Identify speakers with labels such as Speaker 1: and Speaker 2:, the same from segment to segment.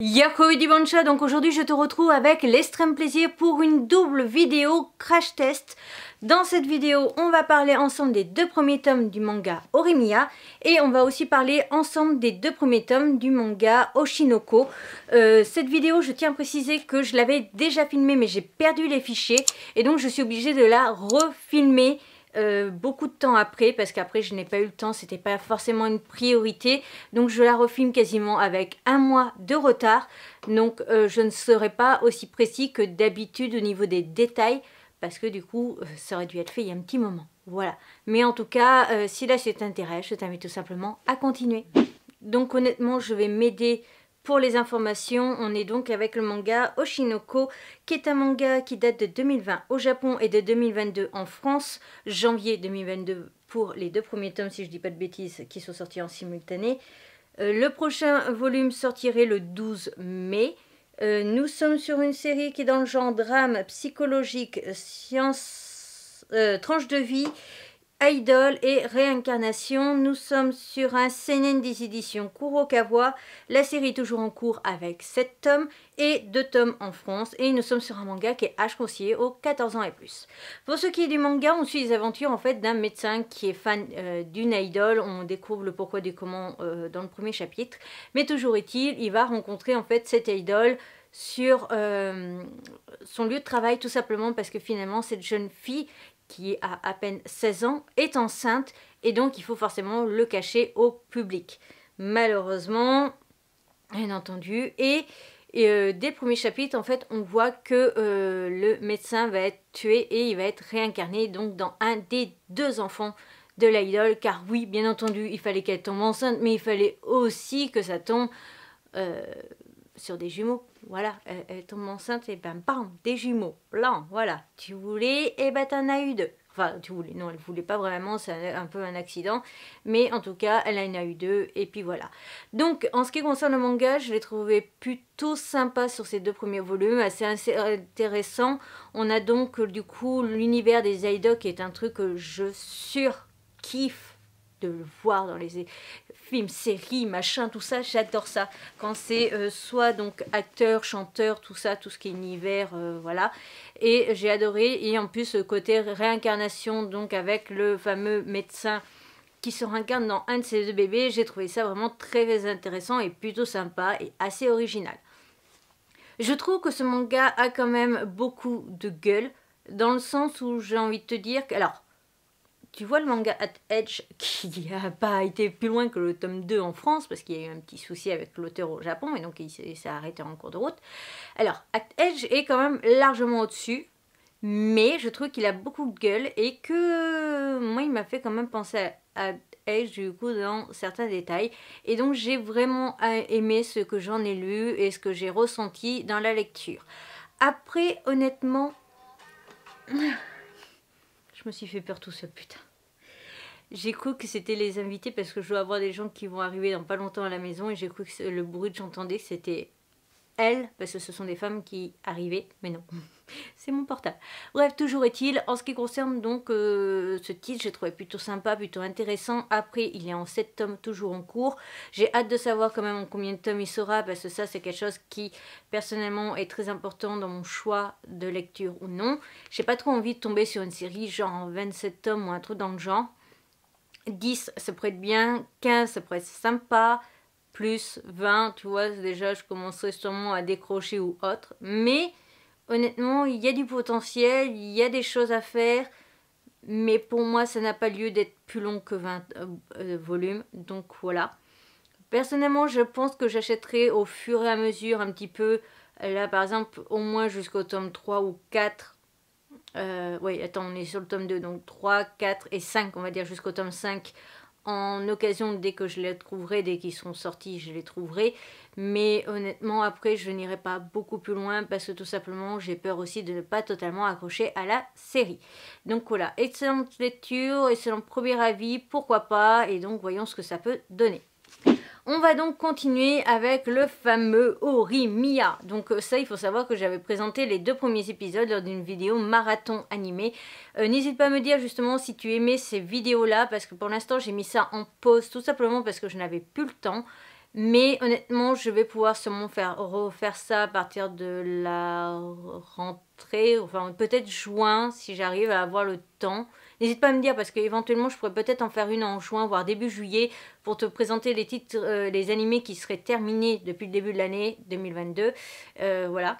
Speaker 1: Yahoo divancha donc aujourd'hui je te retrouve avec l'extrême plaisir pour une double vidéo crash test. Dans cette vidéo, on va parler ensemble des deux premiers tomes du manga Orimiya et on va aussi parler ensemble des deux premiers tomes du manga Oshinoko. Euh, cette vidéo, je tiens à préciser que je l'avais déjà filmée mais j'ai perdu les fichiers et donc je suis obligée de la refilmer euh, beaucoup de temps après, parce qu'après je n'ai pas eu le temps, c'était pas forcément une priorité. Donc je la refilme quasiment avec un mois de retard. Donc euh, je ne serai pas aussi précis que d'habitude au niveau des détails, parce que du coup euh, ça aurait dû être fait il y a un petit moment. Voilà. Mais en tout cas, si là c'est intéressant, je t'invite tout simplement à continuer. Donc honnêtement, je vais m'aider pour les informations, on est donc avec le manga Oshinoko, qui est un manga qui date de 2020 au Japon et de 2022 en France, janvier 2022 pour les deux premiers tomes, si je dis pas de bêtises, qui sont sortis en simultané. Euh, le prochain volume sortirait le 12 mai. Euh, nous sommes sur une série qui est dans le genre drame psychologique, science, euh, tranche de vie, Idol et Réincarnation. Nous sommes sur un CNN des éditions Kurokawa. La série toujours en cours avec 7 tomes et 2 tomes en France. Et nous sommes sur un manga qui est âge conseillé aux 14 ans et plus. Pour ce qui est du manga, on suit les aventures en fait d'un médecin qui est fan euh, d'une idol, On découvre le pourquoi du comment euh, dans le premier chapitre. Mais toujours est-il, il va rencontrer en fait cette idole sur euh, son lieu de travail tout simplement parce que finalement cette jeune fille qui a à peine 16 ans, est enceinte et donc il faut forcément le cacher au public. Malheureusement, bien entendu, et, euh, dès le premier chapitre, en fait, on voit que euh, le médecin va être tué et il va être réincarné donc dans un des deux enfants de l'idole, car oui, bien entendu, il fallait qu'elle tombe enceinte, mais il fallait aussi que ça tombe euh, sur des jumeaux voilà, elle, tombe enceinte et ben bam, des jumeaux, là, voilà, tu voulais et eh ben t'en as eu deux. Enfin, tu voulais, non, elle voulait pas vraiment, c'est un, peu un accident, mais en tout cas, elle en a eu deux, et puis voilà. Donc, en ce qui concerne le manga, je l'ai trouvé plutôt sympa sur ces deux premiers volumes, assez, intéressant. On a donc, euh, du coup, l'univers des Aido, qui est un truc que je surkiffe de le voir dans les, films, séries, machin, tout ça, j'adore ça. Quand c'est euh, soit donc acteur, chanteur, tout ça, tout ce qui est univers, euh, voilà. Et j'ai adoré. Et en plus, euh, côté réincarnation, donc avec le fameux médecin qui se réincarne dans un de ses deux bébés, j'ai trouvé ça vraiment très intéressant et plutôt sympa et assez original. Je trouve que ce manga a quand même beaucoup de gueule, dans le sens où j'ai envie de te dire que... Alors, tu vois le manga At Edge qui n'a pas été plus loin que le tome 2 en France parce qu'il y a eu un petit souci avec l'auteur au Japon et donc il s'est arrêté en cours de route. Alors, At Edge est quand même largement au-dessus, mais je trouve qu'il a beaucoup de gueule et que moi il m'a fait quand même penser à At Edge du coup dans certains détails. Et donc j'ai vraiment aimé ce que j'en ai lu et ce que j'ai ressenti dans la lecture. Après, honnêtement. Je me suis fait peur tout seul, putain. J'ai cru que c'était les invités parce que je dois avoir des gens qui vont arriver dans pas longtemps à la maison et j'ai cru que le bruit que j'entendais, c'était elle, parce que ce sont des femmes qui arrivaient, mais non, c'est mon portable. Bref, toujours est-il, en ce qui concerne donc euh, ce titre, j'ai trouvé plutôt sympa, plutôt intéressant. Après, il est en 7 tomes, toujours en cours. J'ai hâte de savoir quand même en combien de tomes il sera, parce que ça, c'est quelque chose qui, personnellement, est très important dans mon choix de lecture ou non. J'ai pas trop envie de tomber sur une série genre 27 tomes ou un truc dans le genre. 10, ça pourrait être bien. 15, ça pourrait être sympa plus 20, tu vois, déjà je commencerai sûrement à décrocher ou autre. Mais honnêtement, il y a du potentiel, il y a des choses à faire, mais pour moi ça n'a pas lieu d'être plus long que 20 euh, euh, volumes, donc voilà. Personnellement, je pense que j'achèterai au fur et à mesure un petit peu, là par exemple, au moins jusqu'au tome 3 ou 4. Euh, oui, attends, on est sur le tome 2, donc 3, 4 et 5, on va dire jusqu'au tome 5 en occasion dès que je les trouverai, dès qu'ils seront sortis, je les trouverai. Mais honnêtement, après, je n'irai pas beaucoup plus loin parce que tout simplement, j'ai peur aussi de ne pas totalement accrocher à la série. Donc voilà, excellente lecture, excellent premier avis, pourquoi pas, et donc voyons ce que ça peut donner. On va donc continuer avec le fameux Mia. Donc euh, ça, il faut savoir que j'avais présenté les deux premiers épisodes lors d'une vidéo marathon animée. Euh, n'hésite pas à me dire justement si tu aimais ces vidéos-là, parce que pour l'instant, j'ai mis ça en pause, tout simplement parce que je n'avais plus le temps. Mais honnêtement, je vais pouvoir sûrement faire, refaire ça à partir de la rentrée, enfin peut-être juin, si j'arrive à avoir le temps. N'hésite pas à me dire parce qu'éventuellement je pourrais peut-être en faire une en juin, voire début juillet, pour te présenter les titres, euh, les animés qui seraient terminés depuis le début de l'année 2022. Euh, voilà.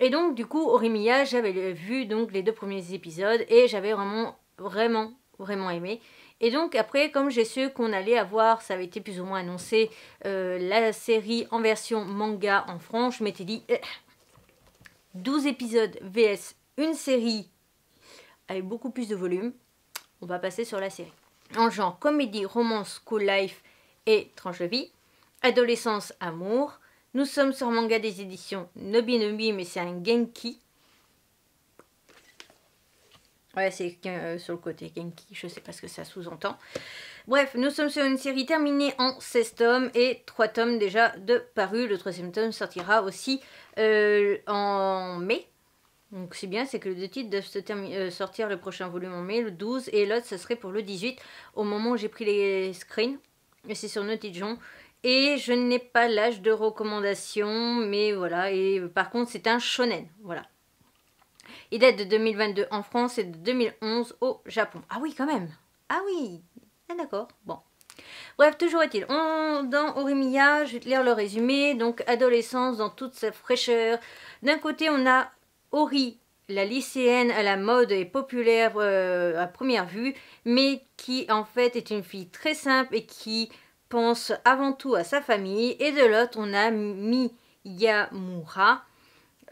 Speaker 1: Et donc du coup, Orimia, j'avais euh, vu donc les deux premiers épisodes et j'avais vraiment, vraiment, vraiment aimé. Et donc après, comme j'ai su qu'on allait avoir, ça avait été plus ou moins annoncé, la série en version manga en France, je m'étais dit 12 épisodes VS, une série avec beaucoup plus de volume on va passer sur la série. En genre comédie, romance, cool life et tranche de vie, adolescence, amour, nous sommes sur manga des éditions Nobi Nobi, mais c'est un Genki. Ouais, c'est euh, sur le côté Genki, je sais pas ce que ça sous-entend. Bref, nous sommes sur une série terminée en 16 tomes et 3 tomes déjà de paru. Le troisième tome sortira aussi euh, en mai, donc c'est bien, c'est que les deux titres doivent euh, sortir le prochain volume en mai, le 12, et l'autre, ce serait pour le 18, au moment où j'ai pris les screens. Mais c'est sur Naughty Et je n'ai pas l'âge de recommandation, mais voilà. Et par contre, c'est un shonen, voilà. Il date de 2022 en France et de 2011 au Japon. Ah oui, quand même Ah oui ah, d'accord, bon. Bref, toujours est-il, dans Orimiya, je vais te lire le résumé, donc adolescence dans toute sa fraîcheur. D'un côté, on a Ori, la lycéenne à la mode et populaire euh, à première vue, mais qui en fait est une fille très simple et qui pense avant tout à sa famille. Et de l'autre, on a Miyamura,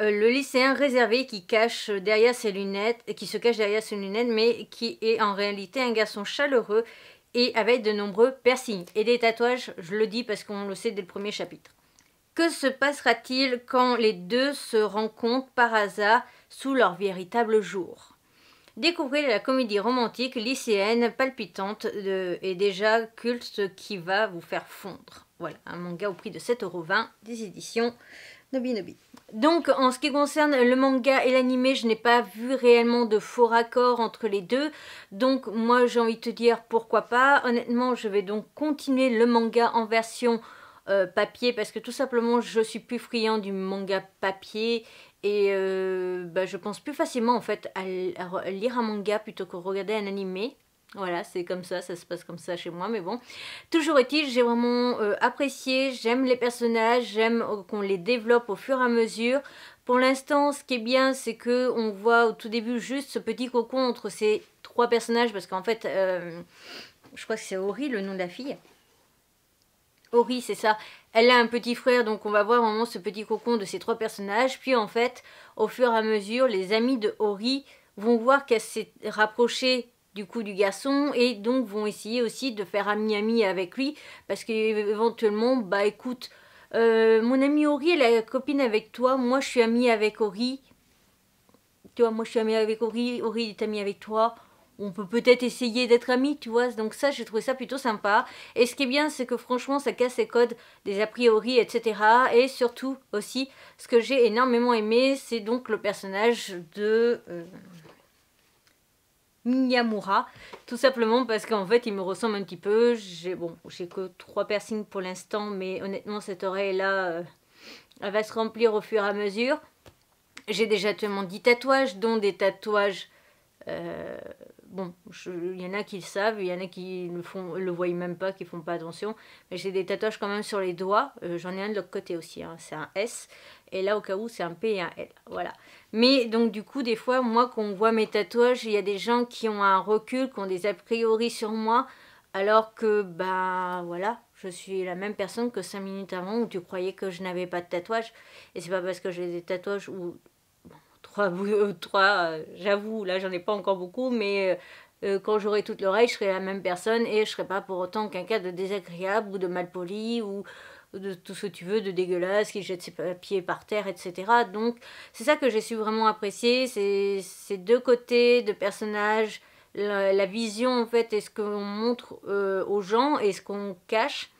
Speaker 1: euh, le lycéen réservé qui cache derrière ses lunettes, qui se cache derrière ses lunettes, mais qui est en réalité un garçon chaleureux et avec de nombreux piercings et des tatouages, je le dis parce qu'on le sait dès le premier chapitre. Que se passera-t-il quand les deux se rencontrent par hasard sous leur véritable jour Découvrez la comédie romantique lycéenne palpitante et déjà culte qui va vous faire fondre. Voilà, un manga au prix de 7,20€ des éditions Nobi Nobi. Donc, en ce qui concerne le manga et l'anime, je n'ai pas vu réellement de faux raccords entre les deux. Donc, moi, j'ai envie de te dire pourquoi pas. Honnêtement, je vais donc continuer le manga en version euh, papier parce que tout simplement je suis plus friand du manga papier et euh, bah, je pense plus facilement en fait à, lire un manga plutôt que regarder un animé. Voilà, c'est comme ça, ça se passe comme ça chez moi, mais bon. Toujours est-il, j'ai vraiment euh, apprécié, j'aime les personnages, j'aime qu'on les développe au fur et à mesure. Pour l'instant, ce qui est bien, c'est que on voit au tout début juste ce petit cocon entre ces trois personnages, parce qu'en fait, je crois que c'est horrible le nom de la fille. Ori, oh c'est ça, elle a un petit frère, donc on va voir vraiment ce petit cocon de ces trois personnages. Puis en fait, au fur et à mesure, les amis de Ori vont voir qu'elle s'est rapprochée du coup du garçon et donc vont essayer aussi de faire ami-ami avec lui parce qu'éventuellement, bah écoute, euh, mon ami Ori, elle est la copine avec toi, moi je suis amie avec Ori. Tu vois, moi je suis amie avec Ori, Ori est amie avec toi on peut peut-être essayer d'être amis, tu vois. Donc ça, j'ai trouvé ça plutôt sympa. Et ce qui est bien, c'est que franchement, ça casse les codes des a priori, etc. Et surtout aussi, ce que j'ai énormément aimé, c'est donc le personnage de... Euh, Miyamura, tout simplement parce qu'en fait il me ressemble un petit peu, j'ai bon, j'ai que trois piercings pour l'instant, mais honnêtement cette oreille là, euh, elle va se remplir au fur et à mesure. J'ai déjà tellement dit tatouages, dont des tatouages euh, bon, il y en a qui le savent, il y en a qui ne font, le voient même pas, qui font pas attention. Mais j'ai des tatouages quand même sur les doigts. Euh, j'en ai un de l'autre côté aussi. Hein, c'est un S. Et là, au cas où, c'est un P et un L. Voilà. Mais donc, du coup, des fois, moi, quand on voit mes tatouages, il y a des gens qui ont un recul, qui ont des a priori sur moi. Alors que, ben, voilà, je suis la même personne que 5 minutes avant où tu croyais que je n'avais pas de tatouage. Et c'est pas parce que j'ai des tatouages ou trois, euh, euh, j'avoue, là j'en ai pas encore beaucoup, mais euh, quand j'aurai toute l'oreille, je serai la même personne et je serai pas pour autant qu'un cas de désagréable ou de malpoli ou de tout ce que tu veux, de dégueulasse, qui jette ses papiers par terre, etc. Donc c'est ça que j'ai su vraiment apprécier, c'est ces deux côtés de personnages, la, vision en fait et ce qu'on montre aux gens et ce qu'on cache.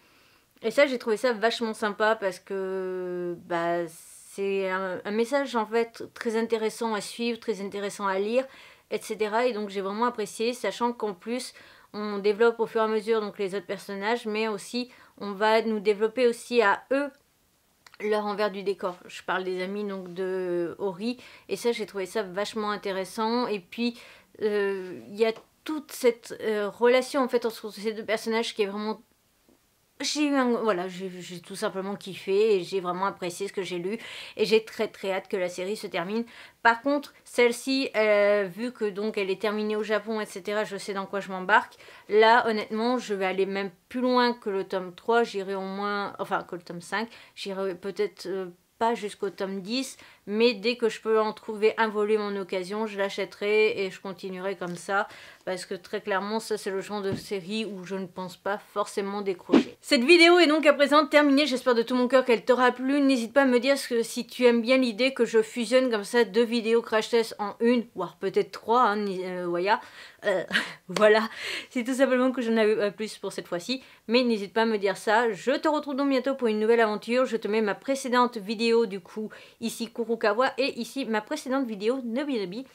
Speaker 1: Et ça j'ai trouvé ça vachement sympa parce que bah, c'est un, message en fait très intéressant à suivre, très intéressant à lire, etc. Et donc j'ai vraiment apprécié, sachant qu'en plus on développe au fur et à mesure donc les autres personnages, mais aussi on va nous développer aussi à eux leur envers du décor. Je parle des amis donc de Ori et ça j'ai trouvé ça vachement intéressant. Et puis euh, il y a toute cette euh, relation en fait entre ces deux personnages qui est vraiment j'ai voilà, j'ai tout simplement kiffé et j'ai vraiment apprécié ce que j'ai lu et j'ai très très hâte que la série se termine. Par contre, celle-ci, euh, vu que donc elle est terminée au Japon, etc., je sais dans quoi je m'embarque. Là, honnêtement, je vais aller même plus loin que le tome 3, j'irai au moins, enfin que le tome 5, j'irai peut-être euh, pas jusqu'au tome 10, mais dès que je peux en trouver un volume en occasion, je l'achèterai et je continuerai comme ça parce que très clairement ça c'est le genre de série où je ne pense pas forcément décrocher. Cette vidéo est donc à présent terminée, j'espère de tout mon cœur qu'elle t'aura plu, n'hésite pas à me dire si tu aimes bien l'idée que je fusionne comme ça deux vidéos crash test en une, voire peut-être trois, hein, euh, euh, voilà, c'est tout simplement que j'en avais pas plus pour cette fois-ci, mais n'hésite pas à me dire ça, je te retrouve donc bientôt pour une nouvelle aventure, je te mets ma précédente vidéo du coup ici court et ici ma précédente vidéo Nobinobi.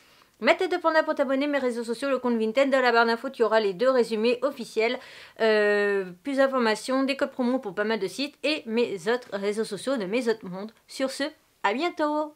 Speaker 1: Mettez deux panda pour t'abonner, mes réseaux sociaux, le compte Vinted, dans la barre d'infos, tu auras les deux résumés officiels, euh, plus d'informations, des codes promo pour pas mal de sites et mes autres réseaux sociaux de mes autres mondes. Sur ce, à bientôt